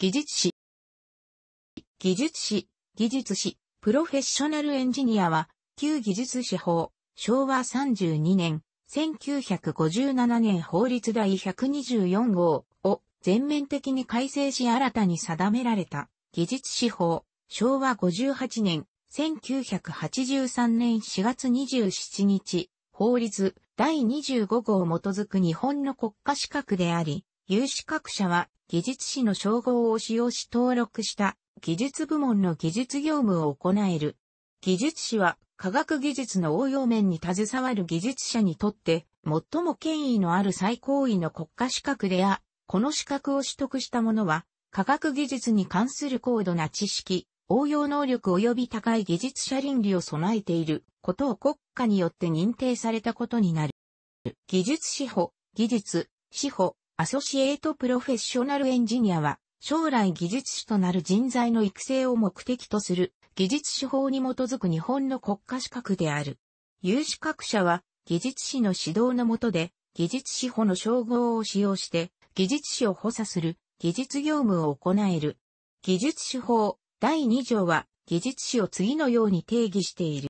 技術士。技術士、技術士、プロフェッショナルエンジニアは、旧技術士法、昭和32年、1957年法律第124号を全面的に改正し新たに定められた技術士法、昭和58年、1983年4月27日、法律第25号を基づく日本の国家資格であり、有資格者は技術士の称号を使用し登録した技術部門の技術業務を行える。技術士は科学技術の応用面に携わる技術者にとって最も権威のある最高位の国家資格であ、この資格を取得した者は科学技術に関する高度な知識、応用能力及び高い技術者倫理を備えていることを国家によって認定されたことになる。技術司法、技術、司法、アソシエイトプロフェッショナルエンジニアは、将来技術士となる人材の育成を目的とする技術手法に基づく日本の国家資格である。有資格者は技術士の指導の下で技術士法の称号を使用して技術士を補佐する技術業務を行える。技術士法第2条は技術士を次のように定義している。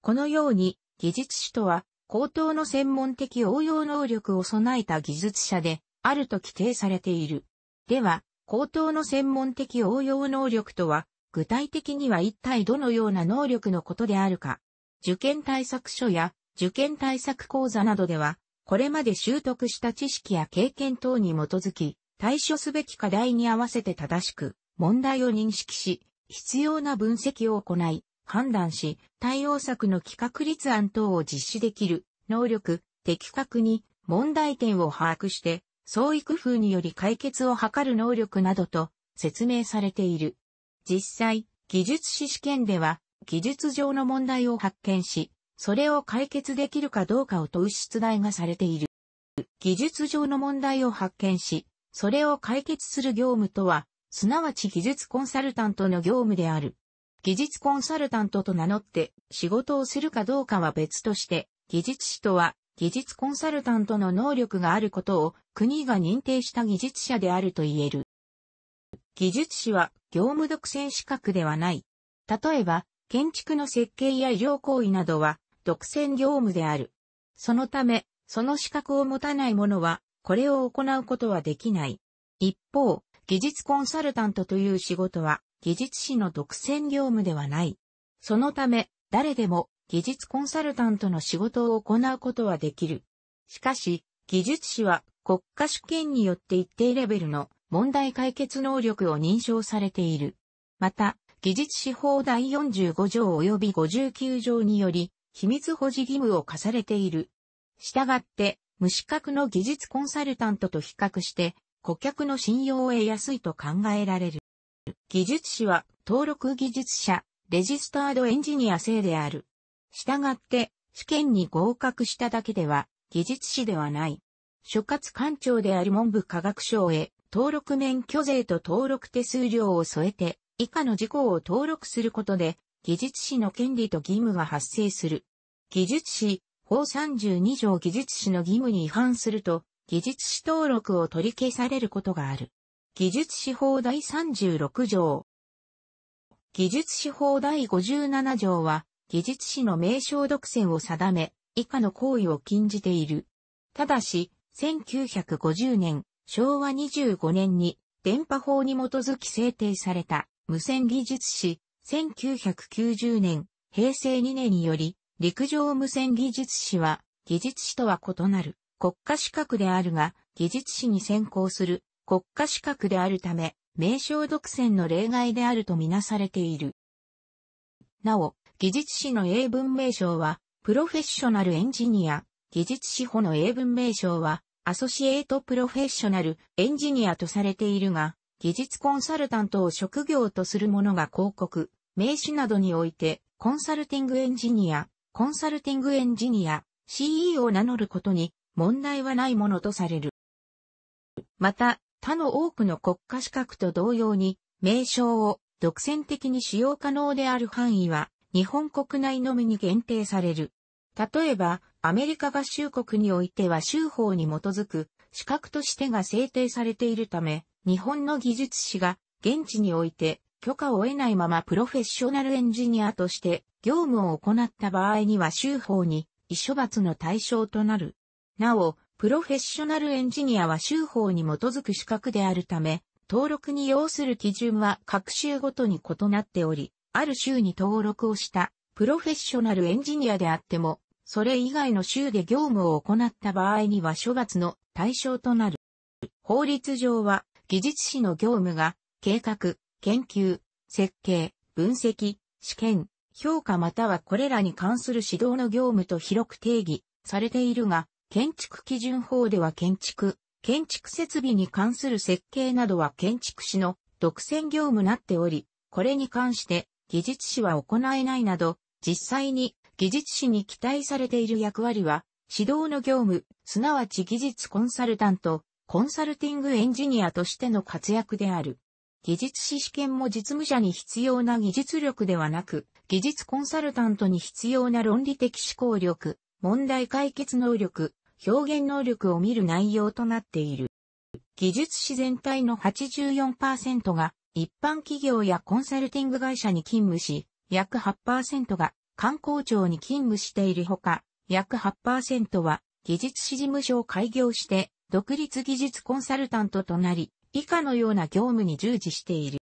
このように技術士とは高等の専門的応用能力を備えた技術者で、あると規定されている。では、高等の専門的応用能力とは、具体的には一体どのような能力のことであるか。受験対策書や受験対策講座などでは、これまで習得した知識や経験等に基づき、対処すべき課題に合わせて正しく、問題を認識し、必要な分析を行い、判断し、対応策の企画立案等を実施できる能力、的確に問題点を把握して、創意工夫により解決を図る能力などと説明されている。実際、技術士試験では、技術上の問題を発見し、それを解決できるかどうかを問う出題がされている。技術上の問題を発見し、それを解決する業務とは、すなわち技術コンサルタントの業務である。技術コンサルタントと名乗って仕事をするかどうかは別として、技術士とは技術コンサルタントの能力があることを国が認定した技術者であると言える。技術士は業務独占資格ではない。例えば、建築の設計や医療行為などは独占業務である。そのため、その資格を持たない者は、これを行うことはできない。一方、技術コンサルタントという仕事は、技術士の独占業務ではない。そのため、誰でも技術コンサルタントの仕事を行うことはできる。しかし、技術士は国家主権によって一定レベルの問題解決能力を認証されている。また、技術士法第45条及び59条により、秘密保持義務を課されている。したがって、無資格の技術コンサルタントと比較して、顧客の信用を得やすいと考えられる。技術士は登録技術者、レジスタードエンジニア制である。従って、試験に合格しただけでは、技術士ではない。所轄官庁である文部科学省へ、登録免許税と登録手数料を添えて、以下の事項を登録することで、技術士の権利と義務が発生する。技術士、法32条技術士の義務に違反すると、技術士登録を取り消されることがある。技術司法第36条。技術司法第57条は、技術士の名称独占を定め、以下の行為を禁じている。ただし、1950年、昭和25年に、電波法に基づき制定された、無線技術士、1990年、平成2年により、陸上無線技術士は、技術士とは異なる、国家資格であるが、技術士に先行する国家資格であるため、名称独占の例外であるとみなされている。なお、技術士の英文名称は、プロフェッショナルエンジニア、技術士保の英文名称は、アソシエイトプロフェッショナルエンジニアとされているが、技術コンサルタントを職業とする者が広告、名詞などにおいて、コンサルティングエンジニア、コンサルティングエンジニア、CE を名乗ることに問題はないものとされる。また、他の多くの国家資格と同様に、名称を独占的に使用可能である範囲は、日本国内のみに限定される。例えば、アメリカ合衆国においては州法に基づく資格としてが制定されているため、日本の技術士が現地において許可を得ないままプロフェッショナルエンジニアとして業務を行った場合には州法に遺処罰の対象となる。なお、プロフェッショナルエンジニアは州法に基づく資格であるため、登録に要する基準は各州ごとに異なっており、ある州に登録をしたプロフェッショナルエンジニアであっても、それ以外の州で業務を行った場合には処罰の対象となる。法律上は、技術士の業務が、計画、研究、設計、分析、試験、評価またはこれらに関する指導の業務と広く定義されているが、建築基準法では建築、建築設備に関する設計などは建築士の独占業務なっており、これに関して技術士は行えないなど、実際に技術士に期待されている役割は、指導の業務、すなわち技術コンサルタント、コンサルティングエンジニアとしての活躍である。技術士試験も実務者に必要な技術力ではなく、技術コンサルタントに必要な論理的思考力、問題解決能力、表現能力を見る内容となっている。技術士全体の84%が一般企業やコンサルティング会社に勤務し、約8%が観光庁に勤務しているほか、約8%は技術士事務所を開業して独立技術コンサルタントとなり、以下のような業務に従事している。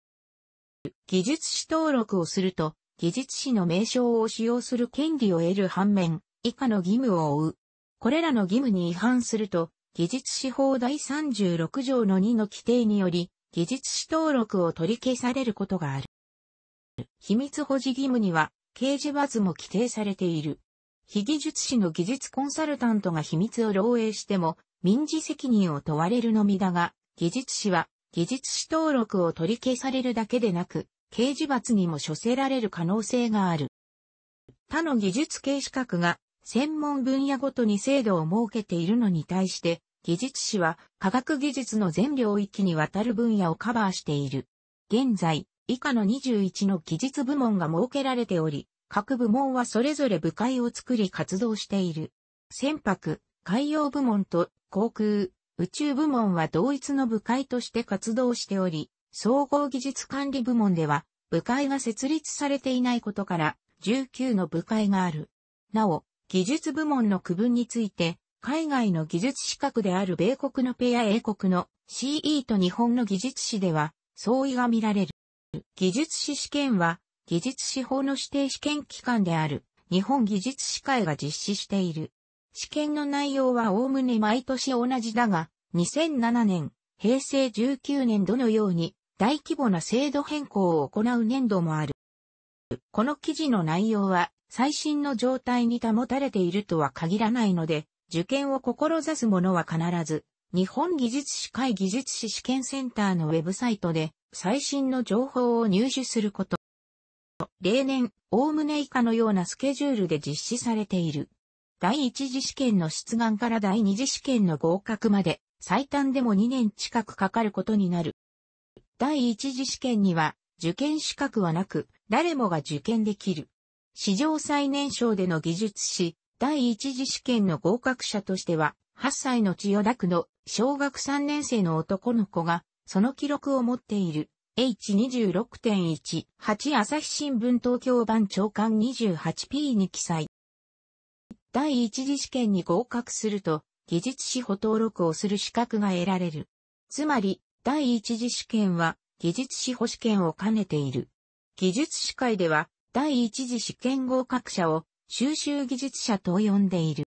技術士登録をすると、技術士の名称を使用する権利を得る反面、以下の義務を負う。これらの義務に違反すると、技術士法第36条の2の規定により、技術士登録を取り消されることがある。秘密保持義務には、刑事罰も規定されている。非技術士の技術コンサルタントが秘密を漏洩しても、民事責任を問われるのみだが、技術士は、技術士登録を取り消されるだけでなく、刑事罰にも処せられる可能性がある。他の技術系資格が専門分野ごとに制度を設けているのに対して、技術士は科学技術の全領域にわたる分野をカバーしている。現在、以下の21の技術部門が設けられており、各部門はそれぞれ部会を作り活動している。船舶、海洋部門と航空、宇宙部門は同一の部会として活動しており、総合技術管理部門では部会が設立されていないことから19の部会がある。なお、技術部門の区分について、海外の技術資格である米国のペア英国の CE と日本の技術士では相違が見られる。技術士試験は技術士法の指定試験機関である日本技術士会が実施している。試験の内容はおおむね毎年同じだが、2007年、平成19年度のように大規模な制度変更を行う年度もある。この記事の内容は最新の状態に保たれているとは限らないので、受験を志す者は必ず、日本技術士会技術士試験センターのウェブサイトで最新の情報を入手すること。例年、おおむね以下のようなスケジュールで実施されている。第一次試験の出願から第二次試験の合格まで、最短でも2年近くかかることになる。第一次試験には、受験資格はなく、誰もが受験できる。史上最年少での技術士、第一次試験の合格者としては、8歳の千代田区の小学3年生の男の子が、その記録を持っている。H26.18 朝日新聞東京版長官 28P に記載。第一次試験に合格すると、技術士補登録をする資格が得られる。つまり、第一次試験は、技術士補試験を兼ねている。技術士会では、第一次試験合格者を収集技術者と呼んでいる。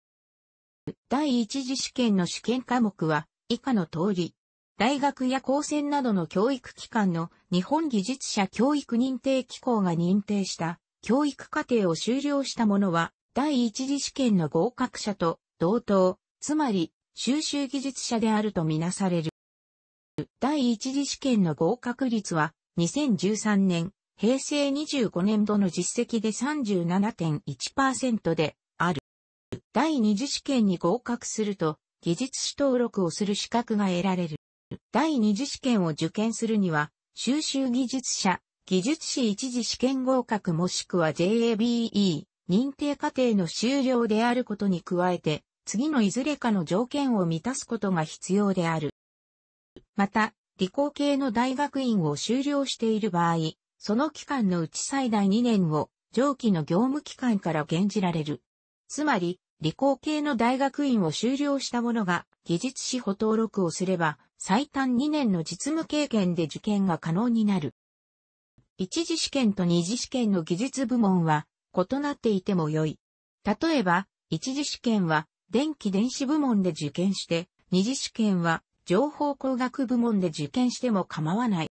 第一次試験の試験科目は以下の通り、大学や高専などの教育機関の日本技術者教育認定機構が認定した教育課程を修了した者は第一次試験の合格者と同等、つまり収集技術者であるとみなされる。第一次試験の合格率は2013年平成25年度の実績で37.1%である。第二次試験に合格すると、技術士登録をする資格が得られる。第二次試験を受験するには、修習技術者、技術士一次試験合格もしくは JABE 認定過程の終了であることに加えて、次のいずれかの条件を満たすことが必要である。また、理工系の大学院を修了している場合、その期間のうち最大2年を上記の業務期間から減じられる。つまり、理工系の大学院を修了した者が技術士補登録をすれば、最短2年の実務経験で受験が可能になる。一次試験と二次試験の技術部門は異なっていても良い。例えば、一次試験は電気電子部門で受験して、二次試験は情報工学部門で受験しても構わない。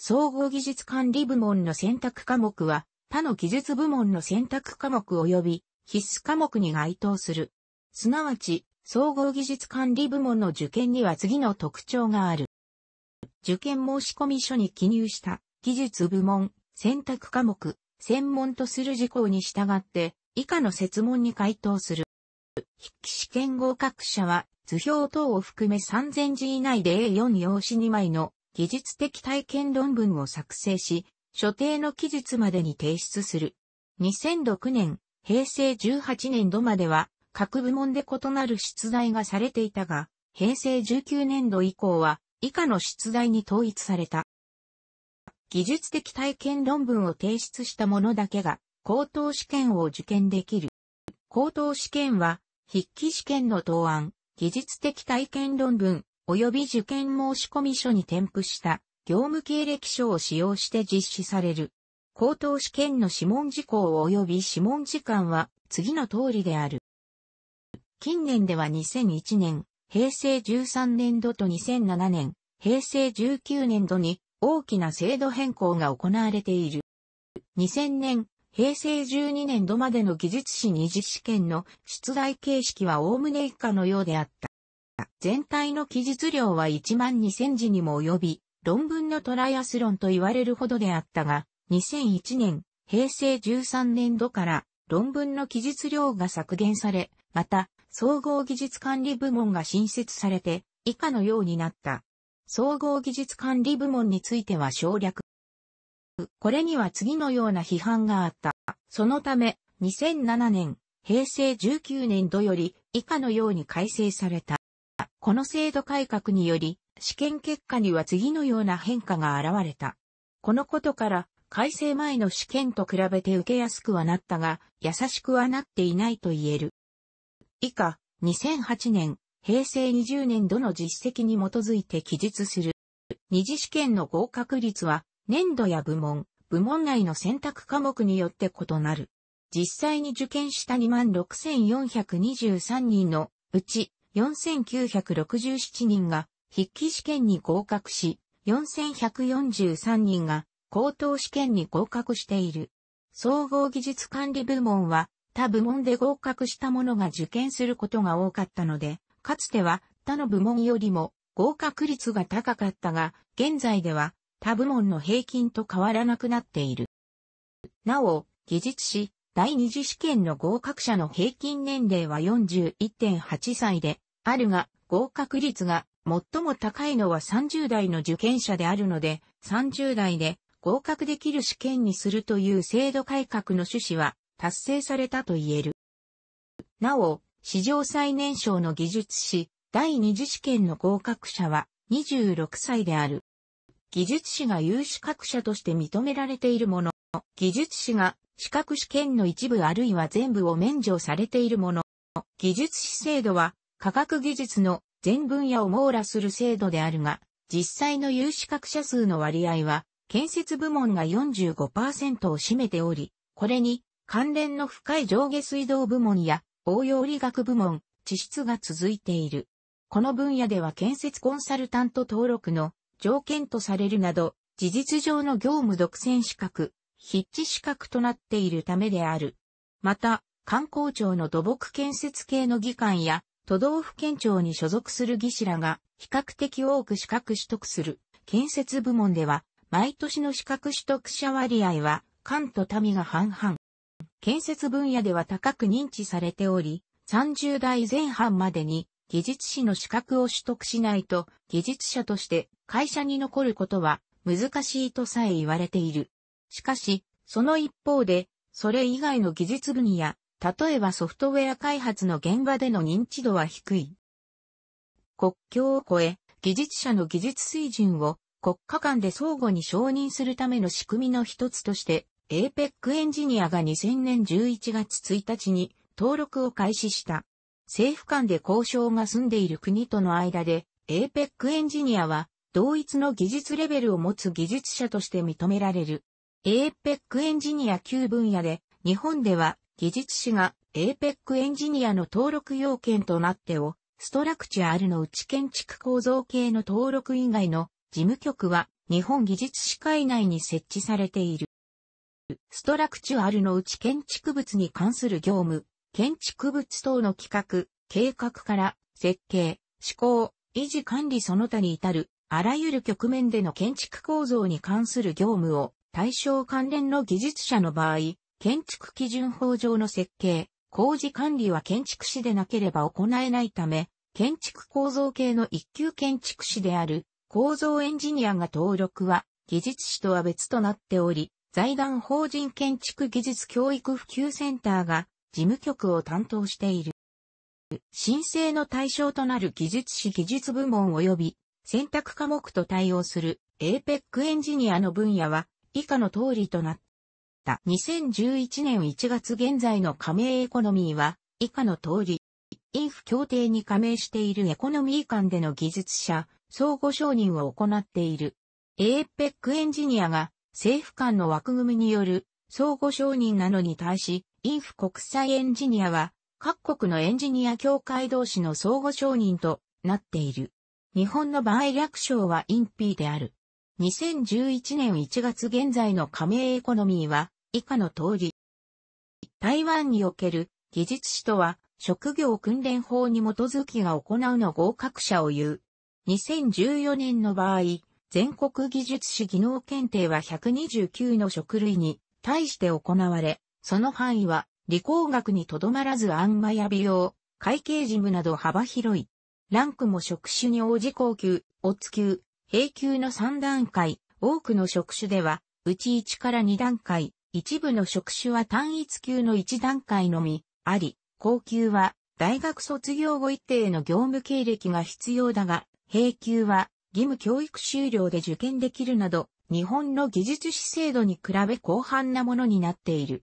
総合技術管理部門の選択科目は、他の技術部門の選択科目及び必須科目に該当する。すなわち、総合技術管理部門の受験には次の特徴がある。受験申込書に記入した技術部門、選択科目、専門とする事項に従って以下の設問に該当する。筆記試験合格者は図表等を含め3000字以内で A4 用紙2枚の技術的体験論文を作成し、所定の期日までに提出する。2006年、平成18年度までは、各部門で異なる出題がされていたが、平成19年度以降は、以下の出題に統一された。技術的体験論文を提出した者だけが、口頭試験を受験できる。口頭試験は、筆記試験の答案、技術的体験論文、及び受験申込書に添付した業務経歴書を使用して実施される。高等試験の諮問事項及び諮問時間は次の通りである。近年では2001年、平成13年度と2007年、平成19年度に大きな制度変更が行われている。2000年、平成12年度までの技術士二次試験の出題形式は概ね以下のようであった。全体の記述量は1万2000字にも及び、論文のトライアスロンと言われるほどであったが、2001年、平成13年度から論文の記述量が削減され、また、総合技術管理部門が新設されて、以下のようになった。総合技術管理部門については省略。これには次のような批判があった。そのため、2007年、平成19年度より以下のように改正された。この制度改革により、試験結果には次のような変化が現れた。このことから、改正前の試験と比べて受けやすくはなったが、優しくはなっていないと言える。以下、2008年、平成20年度の実績に基づいて記述する。二次試験の合格率は、年度や部門、部門内の選択科目によって異なる。実際に受験した26,423人のうち、4967人が筆記試験に合格し、4143人が高等試験に合格している。総合技術管理部門は他部門で合格した者が受験することが多かったので、かつては他の部門よりも合格率が高かったが、現在では他部門の平均と変わらなくなっている。なお、技術士第二次試験の合格者の平均年齢は41.8歳で、あるが、合格率が最も高いのは30代の受験者であるので、30代で合格できる試験にするという制度改革の趣旨は達成されたと言える。なお、史上最年少の技術士、第二次試験の合格者は26歳である。技術士が有資格者として認められているもの、技術士が資格試験の一部あるいは全部を免除されているもの、技術士制度は科学技術の全分野を網羅する制度であるが、実際の有資格者数の割合は、建設部門が45%を占めており、これに関連の深い上下水道部門や応用理学部門、地質が続いている。この分野では建設コンサルタント登録の条件とされるなど、事実上の業務独占資格、筆致資格となっているためである。また、観光庁の土木建設系の議官や都道府県庁に所属する技師らが比較的多く資格取得する建設部門では、毎年の資格取得者割合は、官と民が半々。建設分野では高く認知されており、30代前半までに技術士の資格を取得しないと、技術者として会社に残ることは難しいとさえ言われている。しかし、その一方で、それ以外の技術分野、例えばソフトウェア開発の現場での認知度は低い。国境を越え、技術者の技術水準を国家間で相互に承認するための仕組みの一つとして、APEC エンジニアが2000年11月1日に登録を開始した。政府間で交渉が済んでいる国との間で、APEC エンジニアは同一の技術レベルを持つ技術者として認められる。APEC エンジニア9分野で、日本では技術士が APEC エンジニアの登録要件となってを、ストラクチャールの内建築構造系の登録以外の事務局は日本技術士会内に設置されている。ストラクチュアルの内建築物に関する業務、建築物等の企画、計画から設計、施工、維持管理その他に至るあらゆる局面での建築構造に関する業務を対象関連の技術者の場合、建築基準法上の設計、工事管理は建築士でなければ行えないため、建築構造系の一級建築士である構造エンジニアが登録は技術士とは別となっており、財団法人建築技術教育普及センターが事務局を担当している。申請の対象となる技術士技術部門及び選択科目と対応する APEC エンジニアの分野は以下の通りとなっ。2011年1月現在の加盟エコノミーは、以下の通り、インフ協定に加盟しているエコノミー間での技術者、相互承認を行っている。APEC エンジニアが政府間の枠組みによる相互承認なのに対し、インフ国際エンジニアは各国のエンジニア協会同士の相互承認となっている。日本の場合略称はインピーである。2011年1月現在の加盟エコノミーは以下の通り。台湾における技術士とは、職業訓練法に基づきが行うの合格者を言う。2014年の場合、全国技術士技能検定は129の職類に対して行われ、その範囲は理工学にとどまらず案外や美容、会計事務など幅広い。ランクも職種に応じ高級、オツ級、平級の3段階、多くの職種では、うち1から2段階、一部の職種は単一級の一段階のみ、あり、高級は大学卒業後一定の業務経歴が必要だが、平級は義務教育修了で受験できるなど、日本の技術士制度に比べ広範なものになっている。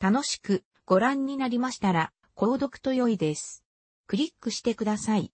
楽しくご覧になりましたら、購読と良いです。クリックしてください。